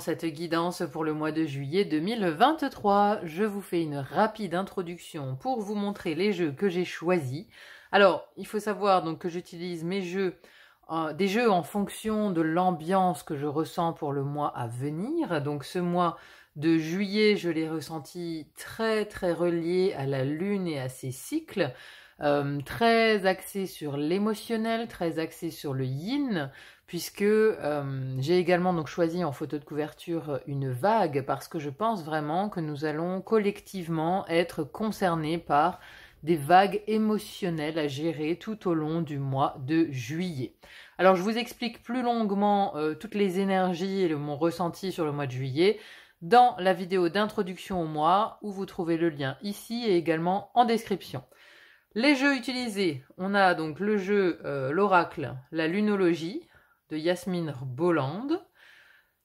cette guidance pour le mois de juillet 2023. Je vous fais une rapide introduction pour vous montrer les jeux que j'ai choisis. Alors, il faut savoir donc que j'utilise mes jeux euh, des jeux en fonction de l'ambiance que je ressens pour le mois à venir. Donc ce mois de juillet, je l'ai ressenti très très relié à la lune et à ses cycles. Euh, très axé sur l'émotionnel, très axé sur le yin, puisque euh, j'ai également donc choisi en photo de couverture euh, une vague parce que je pense vraiment que nous allons collectivement être concernés par des vagues émotionnelles à gérer tout au long du mois de juillet. Alors je vous explique plus longuement euh, toutes les énergies et mon ressenti sur le mois de juillet dans la vidéo d'introduction au mois où vous trouvez le lien ici et également en description. Les jeux utilisés, on a donc le jeu l'oracle, la lunologie, de Yasmine Boland,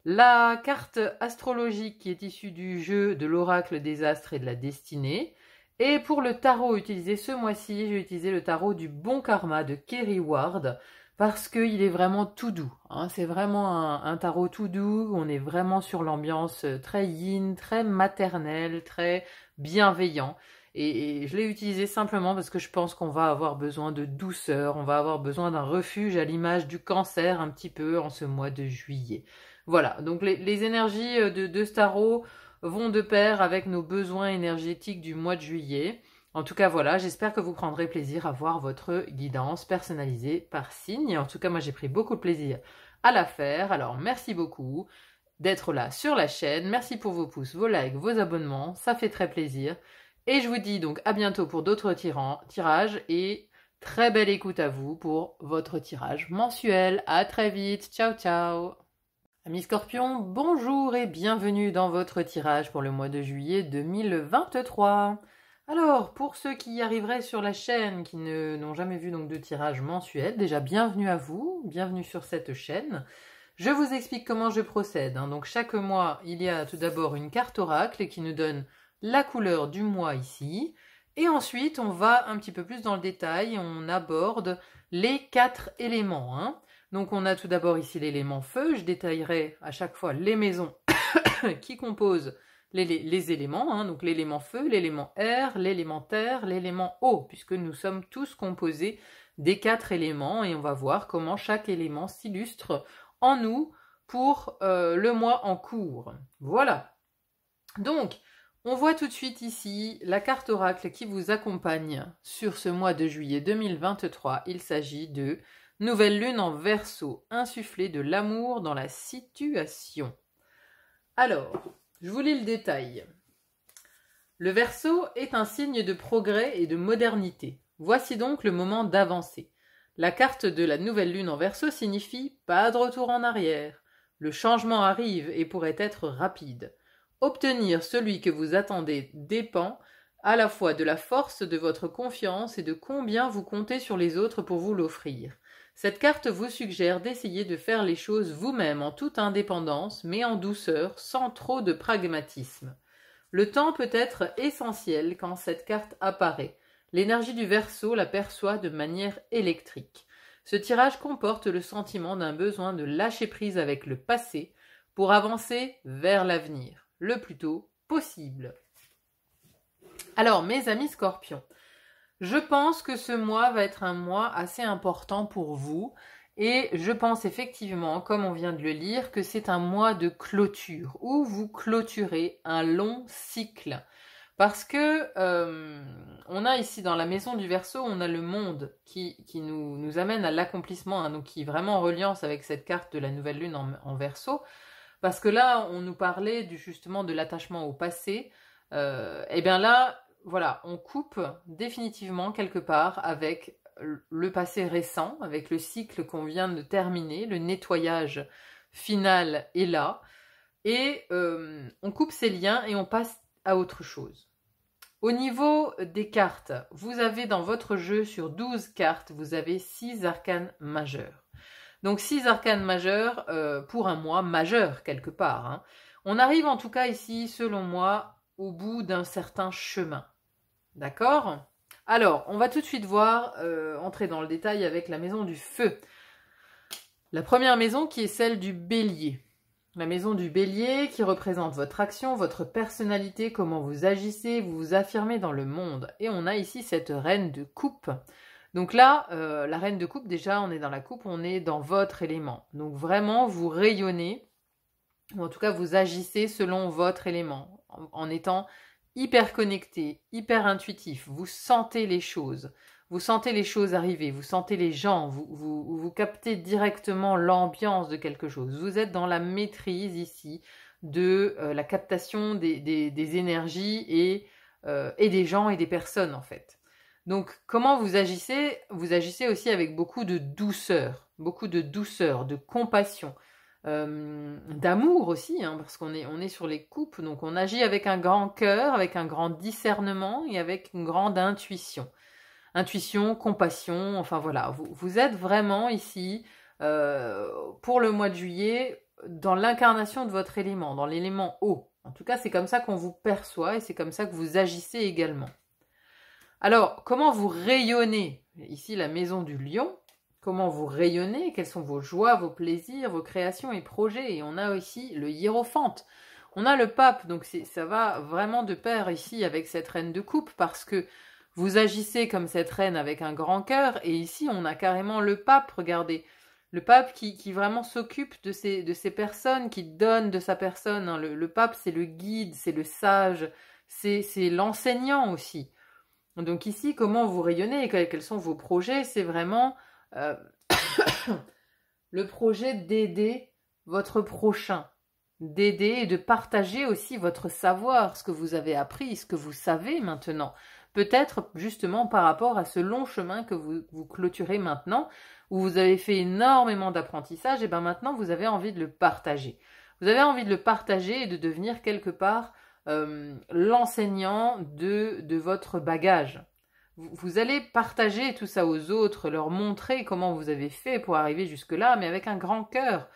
La carte astrologique qui est issue du jeu de l'oracle des astres et de la destinée. Et pour le tarot utilisé ce mois-ci, j'ai utilisé le tarot du bon karma de Kerry Ward parce qu'il est vraiment tout doux. Hein. C'est vraiment un, un, tarot tout doux. On est vraiment sur l'ambiance euh, très yin, très maternelle, très bienveillant. Et, je l'ai utilisé simplement parce que je pense qu'on va avoir besoin de douceur, on va avoir besoin d'un refuge à l'image du cancer un petit peu en ce mois de juillet. Voilà, donc les, énergies euh, de, de Starot vont de pair avec nos besoins énergétiques du mois de juillet. En tout cas, voilà, j'espère que vous prendrez plaisir à voir votre guidance personnalisée par signe. En tout cas, moi, j'ai pris beaucoup de plaisir à la faire. Alors, merci beaucoup d'être là sur la chaîne. Merci pour vos pouces, vos likes, vos abonnements. Ça fait très plaisir. Et je vous dis donc à bientôt pour d'autres tirages et très belle écoute à vous pour votre tirage mensuel. À très vite. Ciao ciao. Amis Scorpion, bonjour et bienvenue dans votre tirage pour le mois de juillet 2023. Alors, pour ceux qui y arriveraient sur la chaîne, qui n'ont jamais vu donc de tirage mensuel, déjà bienvenue à vous, bienvenue sur cette chaîne. Je vous explique comment je procède. Hein. Donc chaque mois, il y a tout d'abord une carte oracle qui nous donne la couleur du mois ici. Et ensuite, on va un petit peu plus dans le détail, on aborde les quatre éléments. Hein. Donc on a tout d'abord ici l'élément feu, je détaillerai à chaque fois les maisons qui composent les, éléments, hein. donc l'élément feu, l'élément air, l'élément terre, l'élément eau, puisque nous sommes tous composés des quatre éléments et on va voir comment chaque élément s'illustre en nous pour euh, le mois en cours. Voilà. Donc, on voit tout de suite ici la carte oracle qui vous accompagne sur ce mois de juillet 2023. Il s'agit de Nouvelle lune en Verseau, insufflée de l'amour dans la situation. Alors, je vous lis le détail. Le verso est un signe de progrès et de modernité. Voici donc le moment d'avancer. La carte de la nouvelle lune en verso signifie pas de retour en arrière. Le changement arrive et pourrait être rapide. Obtenir celui que vous attendez dépend à la fois de la force de votre confiance et de combien vous comptez sur les autres pour vous l'offrir. Cette carte vous suggère d'essayer de faire les choses vous-même en toute indépendance, mais en douceur, sans trop de pragmatisme. Le temps peut être essentiel quand cette carte apparaît. L'énergie du verso la perçoit de manière électrique. Ce tirage comporte le sentiment d'un besoin de lâcher prise avec le passé pour avancer vers l'avenir le plus tôt possible. Alors, mes amis scorpions, je pense que ce mois va être un mois assez important pour vous. Et je pense effectivement, comme on vient de le lire, que c'est un mois de clôture, où vous clôturez un long cycle. Parce que euh, on a ici dans la maison du verso, on a le monde qui, qui nous, nous, amène à l'accomplissement, hein, donc qui est vraiment en reliance avec cette carte de la nouvelle lune en, en verso. Parce que là, on nous parlait du, justement de l'attachement au passé. et euh, eh bien là, voilà, on coupe définitivement quelque part avec le passé récent, avec le cycle qu'on vient de terminer, le nettoyage final est là, et euh, on coupe ces liens et on passe à autre chose. Au niveau des cartes, vous avez dans votre jeu sur 12 cartes, vous avez 6 arcanes majeurs. Donc six arcanes majeurs euh, pour un mois majeur quelque part. Hein. On arrive en tout cas ici, selon moi, au bout d'un certain chemin. D'accord Alors, on va tout de suite voir, euh, entrer dans le détail avec la maison du feu. La première maison qui est celle du bélier. La maison du bélier qui représente votre action, votre personnalité, comment vous agissez, vous vous affirmez dans le monde. Et on a ici cette reine de coupe. Donc là, euh, la reine de coupe, déjà, on est dans la coupe, on est dans votre élément. Donc vraiment, vous rayonnez, ou en tout cas, vous agissez selon votre élément, en, étant hyper connecté, hyper intuitif. Vous sentez les choses, vous sentez les choses arriver, vous sentez les gens, vous, vous, vous captez directement l'ambiance de quelque chose. Vous êtes dans la maîtrise ici de euh, la captation des, des, énergies et, euh, et des gens et des personnes, en fait. Donc comment vous agissez Vous agissez aussi avec beaucoup de douceur, beaucoup de douceur, de compassion, euh, d'amour aussi, hein, parce qu'on est, on est sur les coupes, donc on agit avec un grand cœur, avec un grand discernement et avec une grande intuition. Intuition, compassion, enfin voilà, vous, êtes vraiment ici euh, pour le mois de juillet dans l'incarnation de votre élément, dans l'élément eau. En tout cas, c'est comme ça qu'on vous perçoit et c'est comme ça que vous agissez également. Alors, comment vous rayonnez Ici, la maison du lion. Comment vous rayonnez Quelles sont vos joies, vos plaisirs, vos créations et projets Et on a aussi le hiérophante. On a le pape, donc ça va vraiment de pair ici avec cette reine de coupe parce que vous agissez comme cette reine avec un grand cœur et ici on a carrément le pape, regardez. Le pape qui, vraiment s'occupe de ces, de personnes, qui donne de sa personne. Hein. Le, le pape, c'est le guide, c'est le sage, c'est l'enseignant aussi. Donc ici, comment vous rayonnez et quels sont vos projets C'est vraiment euh, le projet d'aider votre prochain, d'aider et de partager aussi votre savoir, ce que vous avez appris, ce que vous savez maintenant. Peut-être justement par rapport à ce long chemin que vous, vous clôturez maintenant, où vous avez fait énormément d'apprentissage, et bien maintenant vous avez envie de le partager. Vous avez envie de le partager et de devenir quelque part euh, l'enseignant de, de, votre bagage. Vous, allez partager tout ça aux autres, leur montrer comment vous avez fait pour arriver jusque-là, mais avec un grand cœur.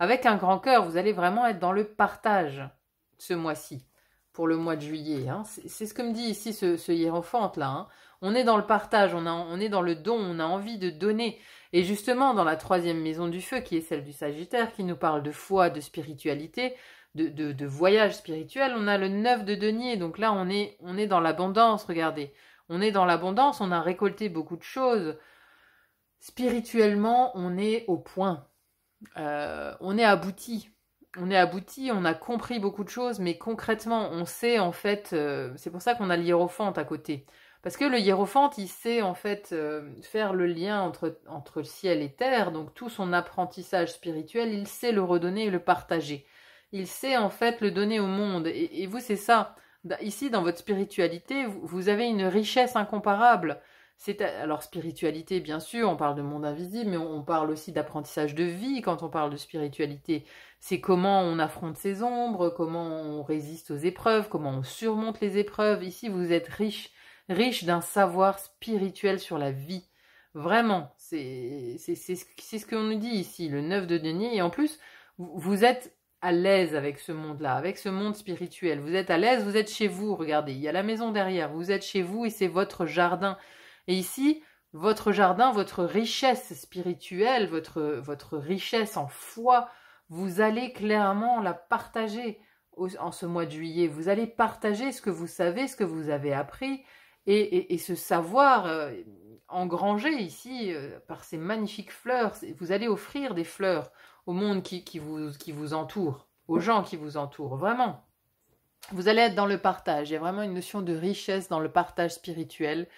Avec un grand cœur, vous allez vraiment être dans le partage ce mois-ci, pour le mois de juillet. Hein. C'est ce que me dit ici ce, hiérophante-là. Hein. On est dans le partage, on est dans le don, on a envie de donner. Et justement, dans la troisième maison du feu, qui est celle du Sagittaire, qui nous parle de foi, de spiritualité, de, voyage spirituel. On a le 9 de denier, donc là on est, on est dans l'abondance, regardez. On est dans l'abondance, on a récolté beaucoup de choses. Spirituellement, on est au point. Euh, on est abouti. On est abouti, on a compris beaucoup de choses, mais concrètement, on sait en fait, euh, c'est pour ça qu'on a l'hiérophante à côté. Parce que le hiérophante, il sait en fait euh, faire le lien entre, entre ciel et terre, donc tout son apprentissage spirituel, il sait le redonner et le partager il sait en fait le donner au monde. Et, vous, c'est ça. Ici, dans votre spiritualité, vous, avez une richesse incomparable. C'est alors spiritualité, bien sûr, on parle de monde invisible, mais on, parle aussi d'apprentissage de vie quand on parle de spiritualité. C'est comment on affronte ses ombres, comment on résiste aux épreuves, comment on surmonte les épreuves. Ici, vous êtes riche, riche d'un savoir spirituel sur la vie. Vraiment, c'est ce qu'on nous dit ici, le 9 de denier. Et en plus, vous êtes à l'aise avec ce monde-là, avec ce monde spirituel. Vous êtes à l'aise, vous êtes chez vous. Regardez, il y a la maison derrière. Vous êtes chez vous et c'est votre jardin. Et ici, votre jardin, votre richesse spirituelle, votre, votre richesse en foi, vous allez clairement la partager en ce mois de juillet. Vous allez partager ce que vous savez, ce que vous avez appris et, et, ce savoir euh, engrangé ici euh, par ces magnifiques fleurs. Vous allez offrir des fleurs au monde qui, vous, qui vous entoure, aux gens qui vous entourent, vraiment. Vous allez être dans le partage. Il y a vraiment une notion de richesse dans le partage spirituel,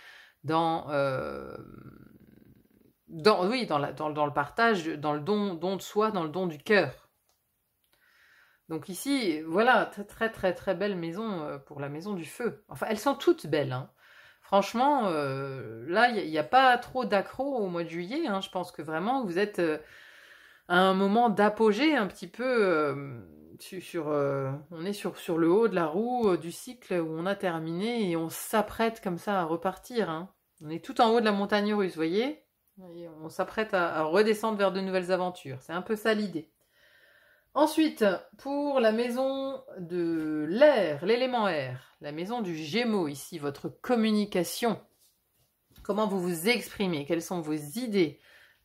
dans, euh, dans oui, dans, dans, dans, le partage, dans le don, don de soi, dans le don du cœur. Donc ici, voilà, très très très très belle maison euh, pour la maison du feu. Enfin, elles sont toutes belles. Hein. Franchement, euh, là, il n'y a, pas trop d'accro au mois de juillet. Hein. Je pense que vraiment, vous êtes à un moment d'apogée un petit peu euh, euh, on est sur, sur le haut de la roue euh, du cycle où on a terminé et on s'apprête comme ça à repartir. Hein. On est tout en haut de la montagne russe, vous voyez On s'apprête à, redescendre vers de nouvelles aventures. C'est un peu ça l'idée. Ensuite, pour la maison de l'air, l'élément air, la maison du Gémeaux ici, votre communication. Comment vous vous exprimez Quelles sont vos idées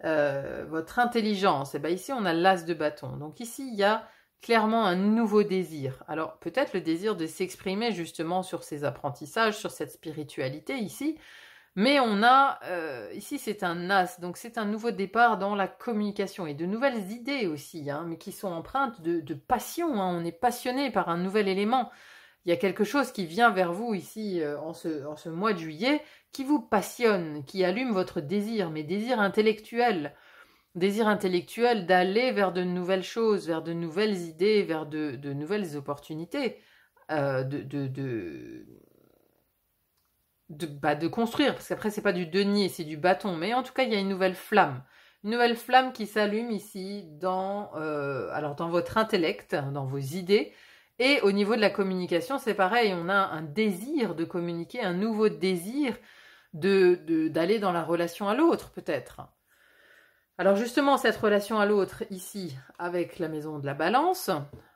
euh, votre intelligence. Et eh bien ici, on a l'as de bâton. Donc ici, il y a clairement un nouveau désir. Alors peut-être le désir de s'exprimer justement sur ces apprentissages, sur cette spiritualité ici. Mais on a, euh, ici c'est un as, donc c'est un nouveau départ dans la communication et de nouvelles idées aussi, hein, mais qui sont empreintes de, de passion. Hein. On est passionné par un nouvel élément il y a quelque chose qui vient vers vous ici euh, en, ce, mois de juillet qui vous passionne, qui allume votre désir, mais désir intellectuel. Désir intellectuel d'aller vers de nouvelles choses, vers de nouvelles idées, vers de, nouvelles opportunités, euh, de, bah, de, construire, parce qu'après c'est pas du denier, c'est du bâton, mais en tout cas il y a une nouvelle flamme. Une nouvelle flamme qui s'allume ici dans, euh, alors dans votre intellect, dans vos idées, et au niveau de la communication, c'est pareil, on a un désir de communiquer, un nouveau désir de d'aller dans la relation à l'autre peut-être. Alors justement, cette relation à l'autre ici avec la maison de la balance,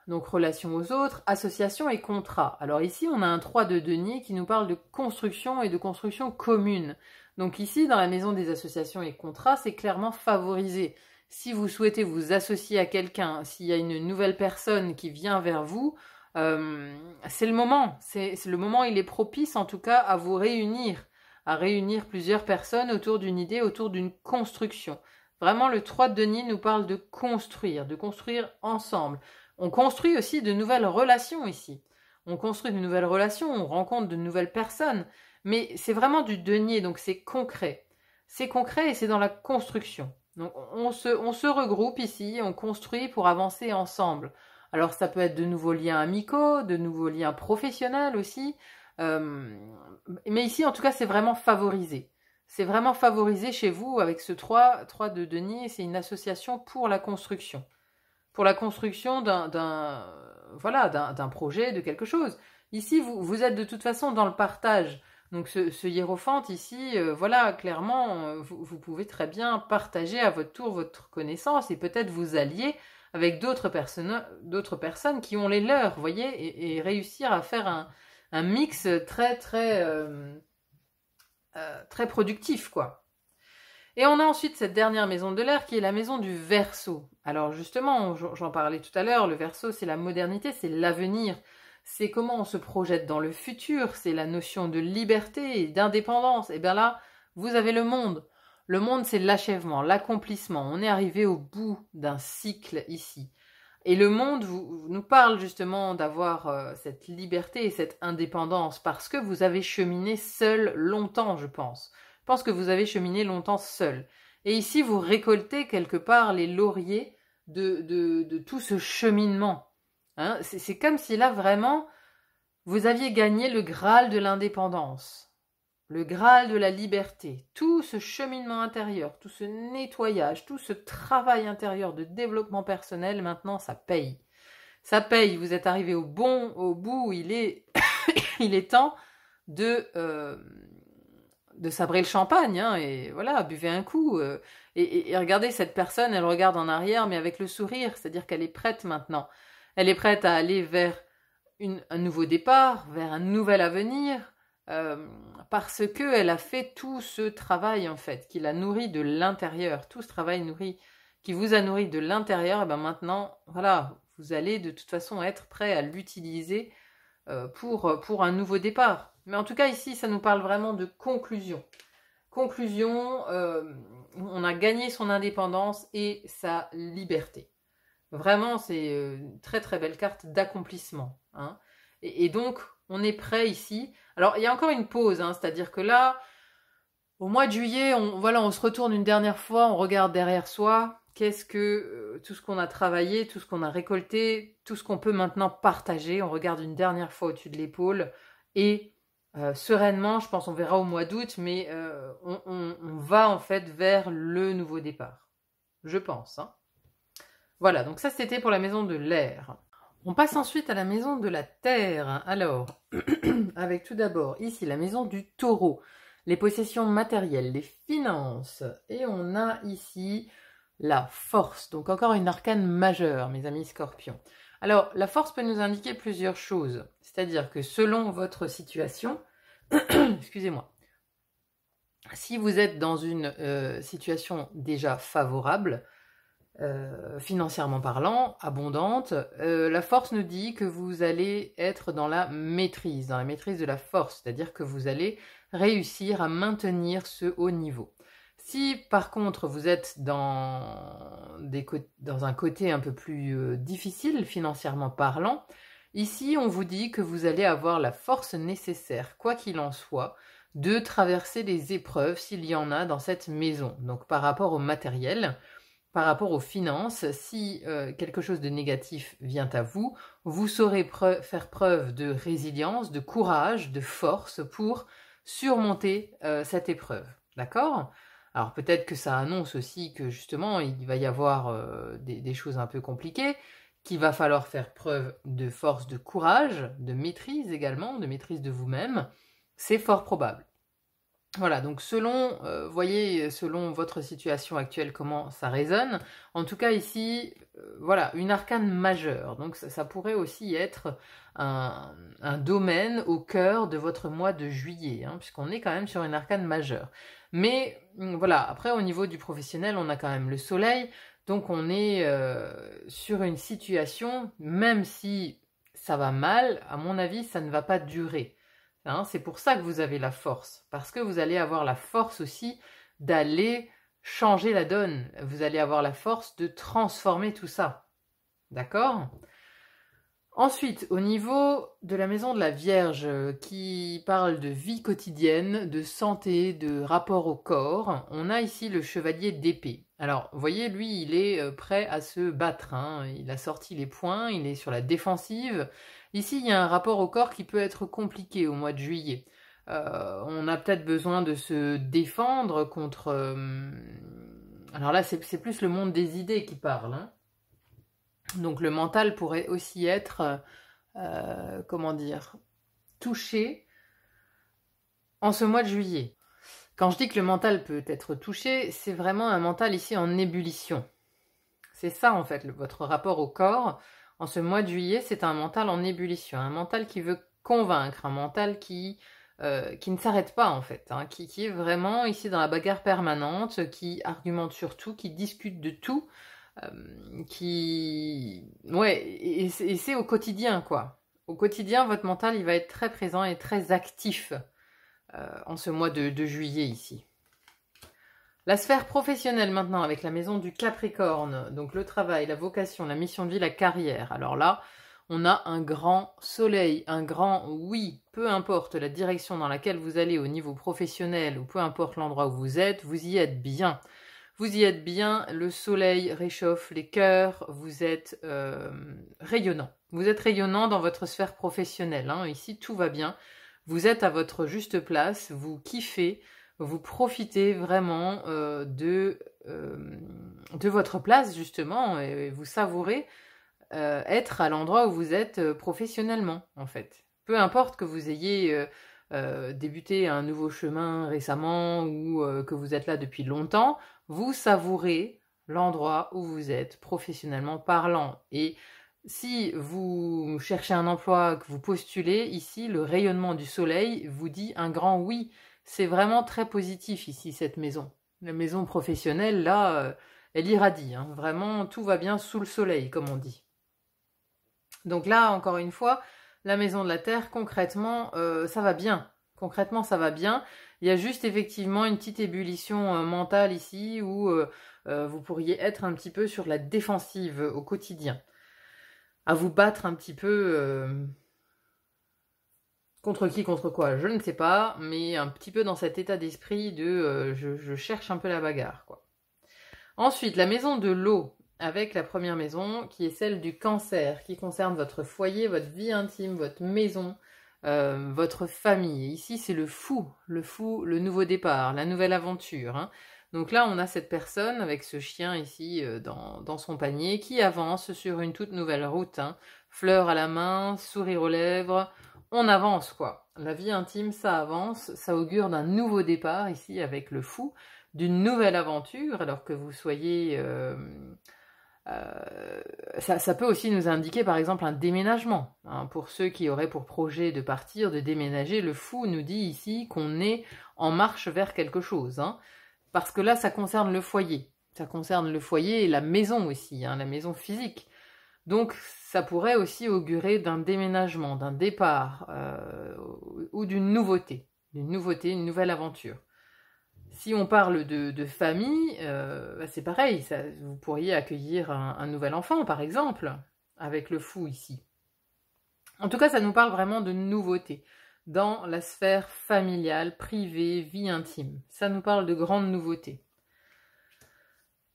donc relation aux autres, association et contrat. Alors ici, on a un 3 de denier qui nous parle de construction et de construction commune. Donc ici, dans la maison des associations et contrats, c'est clairement favorisé. Si vous souhaitez vous associer à quelqu'un, s'il y a une nouvelle personne qui vient vers vous, euh, c'est le moment, c'est le moment, il est propice en tout cas à vous réunir, à réunir plusieurs personnes autour d'une idée, autour d'une construction. Vraiment, le 3 de Denis nous parle de construire, de construire ensemble. On construit aussi de nouvelles relations ici. On construit de nouvelles relations, on rencontre de nouvelles personnes, mais c'est vraiment du denier, donc c'est concret. C'est concret et c'est dans la construction. Donc on se regroupe ici, on construit pour avancer ensemble. Alors ça peut être de nouveaux liens amicaux, de nouveaux liens professionnels aussi. Euh, mais ici, en tout cas, c'est vraiment favorisé. C'est vraiment favorisé chez vous avec ce 3, de Denis. C'est une association pour la construction. Pour la construction d'un voilà, d'un projet, de quelque chose. Ici, vous, êtes de toute façon dans le partage. Donc ce, hiérophante ici, euh, voilà, clairement, euh, vous, vous, pouvez très bien partager à votre tour votre connaissance et peut-être vous allier avec d'autres personnes, d'autres personnes qui ont les leurs, voyez, et, réussir à faire un, mix très très euh, euh, très productif, quoi. Et on a ensuite cette dernière maison de l'air qui est la maison du verso. Alors justement, j'en parlais tout à l'heure, le verso c'est la modernité, c'est l'avenir, c'est comment on se projette dans le futur, c'est la notion de liberté et d'indépendance. Et bien là, vous avez le monde. Le monde, c'est l'achèvement, l'accomplissement. On est arrivé au bout d'un cycle ici. Et le monde vous, nous parle justement d'avoir euh, cette liberté et cette indépendance parce que vous avez cheminé seul longtemps, je pense. Je pense que vous avez cheminé longtemps seul. Et ici, vous récoltez quelque part les lauriers de, tout ce cheminement. Hein. c'est comme si là, vraiment, vous aviez gagné le Graal de l'indépendance le Graal de la liberté, tout ce cheminement intérieur, tout ce nettoyage, tout ce travail intérieur de développement personnel, maintenant ça paye. Ça paye, vous êtes arrivé au bon, au bout, il est, il est temps de, euh, de sabrer le champagne, hein, et voilà, buvez un coup. Euh, et, regardez cette personne, elle regarde en arrière, mais avec le sourire, c'est-à-dire qu'elle est prête maintenant. Elle est prête à aller vers un nouveau départ, vers un nouvel avenir, euh, parce que a fait tout ce travail en fait qui la nourri de l'intérieur, tout ce travail nourri qui vous a nourri de l'intérieur. Et eh ben maintenant, voilà, vous allez de toute façon être prêt à l'utiliser euh, pour pour un nouveau départ. Mais en tout cas ici, ça nous parle vraiment de conclusion. Conclusion, euh, on a gagné son indépendance et sa liberté. Vraiment, c'est une très très belle carte d'accomplissement. Hein. et donc, on est prêt ici. Alors, il y a encore une pause, hein, c'est-à-dire que là, au mois de juillet, on, voilà, on se retourne une dernière fois, on regarde derrière soi, qu'est-ce que euh, tout ce qu'on a travaillé, tout ce qu'on a récolté, tout ce qu'on peut maintenant partager, on regarde une dernière fois au-dessus de l'épaule et euh, sereinement, je pense on verra au mois d'août, mais euh, on, va en fait vers le nouveau départ. Je pense. Hein. Voilà, donc ça c'était pour la maison de l'air. On passe ensuite à la maison de la terre. Alors, avec tout d'abord ici la maison du taureau, les possessions matérielles, les finances. Et on a ici la force. Donc encore une arcane majeure, mes amis scorpions. Alors, la force peut nous indiquer plusieurs choses. C'est-à-dire que selon votre situation, excusez-moi, si vous êtes dans une euh, situation déjà favorable, euh, financièrement parlant, abondante. Euh, la force nous dit que vous allez être dans la maîtrise, dans la maîtrise de la force, c'est-à-dire que vous allez réussir à maintenir ce haut niveau. Si par contre vous êtes dans, des dans un côté un peu plus euh, difficile financièrement parlant, ici on vous dit que vous allez avoir la force nécessaire, quoi qu'il en soit, de traverser les épreuves s'il y en a dans cette maison. Donc par rapport au matériel, par rapport aux finances, si euh, quelque chose de négatif vient à vous, vous saurez faire preuve de résilience, de courage, de force pour surmonter euh, cette épreuve. D'accord Alors peut-être que ça annonce aussi que justement il va y avoir euh, des, des choses un peu compliquées, qu'il va falloir faire preuve de force, de courage, de maîtrise également, de maîtrise de vous-même. C'est fort probable. Voilà, donc selon, euh, voyez, selon votre situation actuelle, comment ça résonne. En tout cas, ici, euh, voilà, une arcane majeure. Donc ça, pourrait aussi être un, domaine au cœur de votre mois de juillet, hein, puisqu'on est quand même sur une arcane majeure. Mais mm, voilà, après, au niveau du professionnel, on a quand même le soleil. Donc on est euh, sur une situation, même si ça va mal, à mon avis, ça ne va pas durer. Hein, c'est pour ça que vous avez la force, parce que vous allez avoir la force aussi d'aller changer la donne. Vous allez avoir la force de transformer tout ça. D'accord Ensuite, au niveau de la maison de la Vierge, euh, qui parle de vie quotidienne, de santé, de rapport au corps, on a ici le chevalier d'épée. Alors, vous voyez, lui, il est euh, prêt à se battre. Hein. Il a sorti les points, il est sur la défensive. Ici, il y a un rapport au corps qui peut être compliqué au mois de juillet. Euh, on a peut-être besoin de se défendre contre... Alors là, c'est plus le monde des idées qui parle. Hein. Donc le mental pourrait aussi être, euh, euh, comment dire, touché en ce mois de juillet. Quand je dis que le mental peut être touché, c'est vraiment un mental ici en ébullition. C'est ça en fait, votre rapport au corps. En ce mois de juillet, c'est un mental en ébullition, un mental qui veut convaincre, un mental qui, euh, qui ne s'arrête pas en fait, hein, qui, qui, est vraiment ici dans la bagarre permanente, qui argumente sur tout, qui discute de tout, euh, qui. Ouais, et, c'est au quotidien, quoi. Au quotidien, votre mental, il va être très présent et très actif euh, en ce mois de juillet ici. La sphère professionnelle maintenant avec la maison du Capricorne, donc le travail, la vocation, la mission de vie, la carrière. Alors là, on a un grand soleil, un grand oui, peu importe la direction dans laquelle vous allez au niveau professionnel ou peu importe l'endroit où vous êtes, vous y êtes bien. Vous y êtes bien, le soleil réchauffe les cœurs, vous êtes euh, rayonnant. Vous êtes rayonnant dans votre sphère professionnelle. Hein. Ici, tout va bien. Vous êtes à votre juste place, vous kiffez, vous profitez vraiment euh, euh, de, votre place, justement, et, vous savourez être à l'endroit où vous êtes professionnellement, en fait. Peu importe que vous ayez... débuté un nouveau chemin récemment ou que vous êtes là depuis longtemps, vous savourez l'endroit où vous êtes professionnellement parlant. Et si vous cherchez un emploi, que vous postulez, ici, le rayonnement du soleil vous dit un grand oui. C'est vraiment très positif ici, cette maison. La maison professionnelle, là, euh, elle irradie. Hein. Vraiment, tout va bien sous le soleil, comme on dit. Donc là, encore une fois, la maison de la Terre, concrètement, euh, ça va bien. Concrètement, ça va bien. Il y a juste effectivement une petite ébullition euh, mentale ici où euh, euh, vous pourriez être un petit peu sur la défensive au quotidien, à vous battre un petit peu contre qui, contre quoi, je ne sais pas, mais un petit peu dans cet état d'esprit de je, je, cherche un peu la bagarre. Quoi. Ensuite, la maison de l'eau avec la première maison qui est celle du cancer, qui concerne votre foyer, votre vie intime, votre maison, euh, votre famille. Ici, c'est le fou, le fou, le nouveau départ, la nouvelle aventure. Hein. Donc là, on a cette personne avec ce chien ici euh, dans, son panier qui avance sur une toute nouvelle route. Hein. Fleur à la main, sourire aux lèvres, on avance quoi. La vie intime, ça avance, ça augure d'un nouveau départ ici avec le fou, d'une nouvelle aventure, alors que vous soyez... Euh, euh, ça, peut aussi nous indiquer par exemple un déménagement. Hein. Pour ceux qui auraient pour projet de partir, de déménager, le fou nous dit ici qu'on est en marche vers quelque chose. Hein. Parce que là, ça concerne le foyer. Ça concerne le foyer et la maison aussi, hein, la maison physique. Donc ça pourrait aussi augurer d'un déménagement, d'un départ euh, ou d'une nouveauté, d'une nouveauté, une nouvelle aventure. Si on parle de, famille, euh, bah, c'est pareil. vous pourriez accueillir un, nouvel enfant, par exemple, avec le fou ici. En tout cas, ça nous parle vraiment de nouveautés dans la sphère familiale, privée, vie intime. Ça nous parle de grandes nouveautés.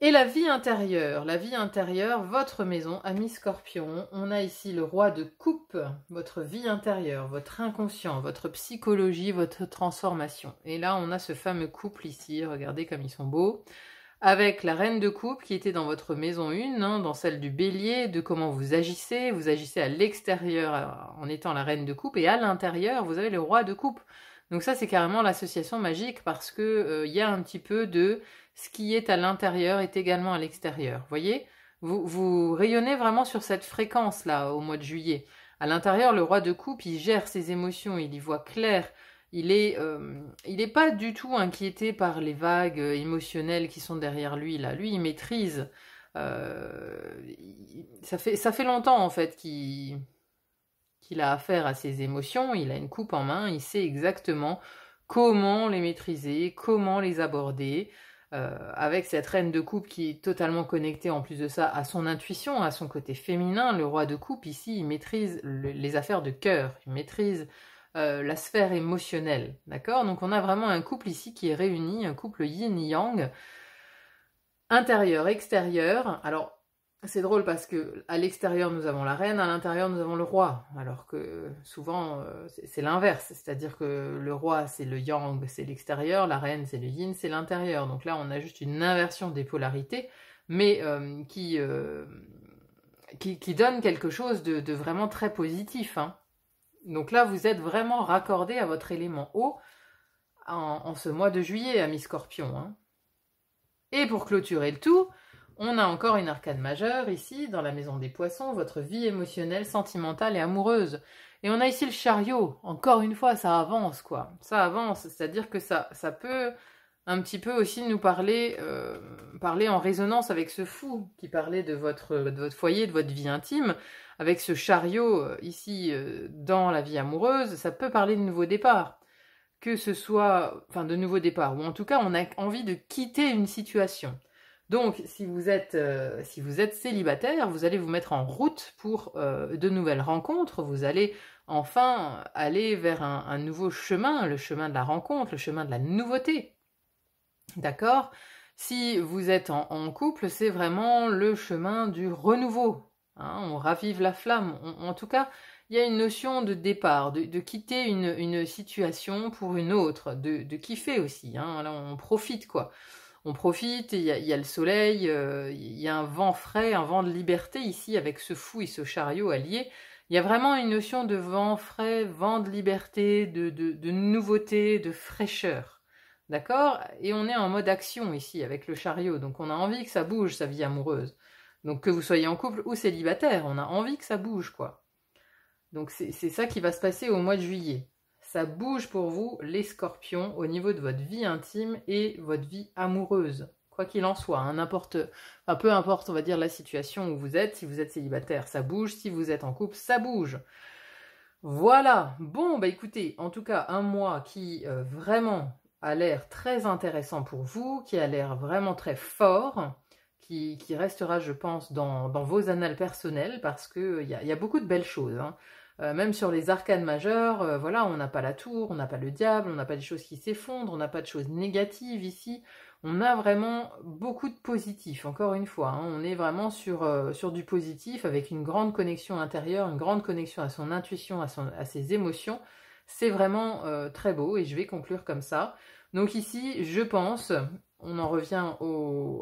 Et la vie intérieure, la vie intérieure, votre maison, ami scorpion, on a ici le roi de coupe, votre vie intérieure, votre inconscient, votre psychologie, votre transformation. Et là, on a ce fameux couple ici, regardez comme ils sont beaux, avec la reine de coupe qui était dans votre maison une, hein, dans celle du bélier, de comment vous agissez, vous agissez à l'extérieur euh, en étant la reine de coupe, et à l'intérieur, vous avez le roi de coupe. Donc ça, c'est carrément l'association magique parce que euh, il y a un petit peu de ce qui est à l'intérieur est également à l'extérieur. Voyez, vous, rayonnez vraiment sur cette fréquence-là au mois de juillet. À l'intérieur, le roi de coupe, il gère ses émotions, il y voit clair. Il est, euh, il n'est pas du tout inquiété par les vagues émotionnelles qui sont derrière lui là. Lui, il maîtrise. Euh, ça fait, ça fait longtemps en fait qu'il a affaire à ses émotions. Il a une coupe en main. Il sait exactement comment les maîtriser, comment les aborder. Euh, avec cette reine de coupe qui est totalement connectée en plus de ça à son intuition, à son côté féminin. Le roi de coupe ici, il maîtrise les affaires de cœur, il maîtrise euh, la sphère émotionnelle, d'accord Donc on a vraiment un couple ici qui est réuni, un couple yin-yang, intérieur, extérieur. Alors c'est drôle parce que à l'extérieur nous avons la reine, à l'intérieur nous avons le roi, alors que souvent euh, c'est l'inverse, c'est-à-dire que le roi c'est le yang, c'est l'extérieur, la reine c'est le yin, c'est l'intérieur. Donc là on a juste une inversion des polarités, mais euh, euh, qui, qui, donne quelque chose de, vraiment très positif. Hein. Donc là vous êtes vraiment raccordé à votre élément haut en, ce mois de juillet, ami Scorpion. Hein. Et pour clôturer le tout, on a encore une arcade majeure ici, dans la maison des poissons, votre vie émotionnelle, sentimentale et amoureuse. Et on a ici le chariot. Encore une fois, ça avance, quoi. Ça avance, c'est-à-dire que ça, peut un petit peu aussi nous parler, euh, parler en résonance avec ce fou qui parlait de votre, de votre foyer, de votre vie intime, avec ce chariot euh, ici euh, dans la vie amoureuse, ça peut parler de nouveau départ. Que ce soit, enfin de nouveau départ, ou en tout cas on a envie de quitter une situation. Donc, si vous êtes, euh, si vous êtes célibataire, vous allez vous mettre en route pour euh, de nouvelles rencontres. Vous allez enfin aller vers un, nouveau chemin, le chemin de la rencontre, le chemin de la nouveauté. D'accord Si vous êtes en, couple, c'est vraiment le chemin du renouveau. Hein. on ravive la flamme. en tout cas, il y a une notion de départ, de, quitter une, situation pour une autre, de, kiffer aussi. Hein. Là, on profite quoi on profite, il y, a, le soleil, euh, il y a un vent frais, un vent de liberté ici avec ce fou et ce chariot allié. Il y a vraiment une notion de vent frais, vent de liberté, de, de nouveauté, de fraîcheur. D'accord Et on est en mode action ici avec le chariot, donc on a envie que ça bouge sa vie amoureuse. Donc que vous soyez en couple ou célibataire, on a envie que ça bouge, quoi. Donc c'est ça qui va se passer au mois de juillet ça bouge pour vous, les scorpions, au niveau de votre vie intime et votre vie amoureuse. Quoi qu'il en soit, hein, peu importe, on va dire, la situation où vous êtes, si vous êtes célibataire, ça bouge, si vous êtes en couple, ça bouge. Voilà, bon, bah écoutez, en tout cas, un mois qui euh, vraiment a l'air très intéressant pour vous, qui a l'air vraiment très fort, qui, qui restera, je pense, dans, vos annales personnelles, parce qu'il euh, il y, a, beaucoup de belles choses. Hein. Euh, même sur les arcanes majeures, euh, voilà, on n'a pas la tour, on n'a pas le diable, on n'a pas des choses qui s'effondrent, on n'a pas de choses négatives ici. On a vraiment beaucoup de positif, encore une fois. Hein. on est vraiment sur, euh, sur, du positif avec une grande connexion intérieure, une grande connexion à son intuition, à, son, à ses émotions. C'est vraiment très beau et je vais conclure comme ça. Donc ici, je pense, on en revient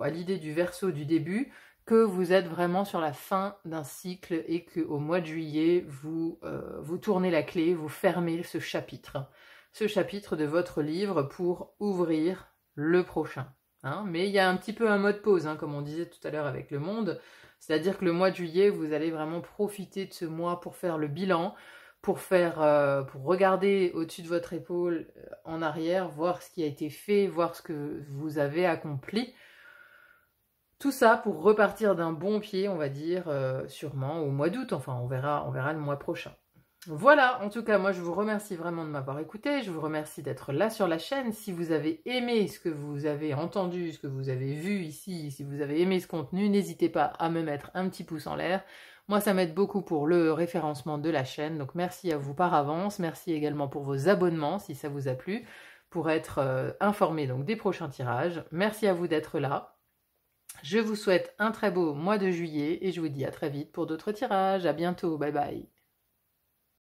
à l'idée du verso du début, que vous êtes vraiment sur la fin d'un cycle et qu'au mois de juillet, vous, euh, vous tournez la clé, vous fermez ce chapitre, ce chapitre de votre livre pour ouvrir le prochain. Hein. Mais il y a un petit peu un mode pause, hein, comme on disait tout à l'heure avec le monde. C'est-à-dire que le mois de juillet, vous allez vraiment profiter de ce mois pour faire le bilan, pour faire, euh, pour regarder au-dessus de votre épaule, euh, en arrière, voir ce qui a été fait, voir ce que vous avez accompli tout ça pour repartir d'un bon pied, on va dire, euh, sûrement au mois d'août. Enfin, on verra, on verra le mois prochain. Voilà, en tout cas, moi je vous remercie vraiment de m'avoir écouté. Je vous remercie d'être là sur la chaîne. Si vous avez aimé ce que vous avez entendu, ce que vous avez vu ici, si vous avez aimé ce contenu, n'hésitez pas à me mettre un petit pouce en l'air. Moi, ça m'aide beaucoup pour le référencement de la chaîne. Donc merci à vous par avance. Merci également pour vos abonnements si ça vous a plu, pour être euh, informé donc des prochains tirages. Merci à vous d'être là. Je vous souhaite un très beau mois de juillet et je vous dis à très vite pour d'autres tirages. À bientôt. Bye bye.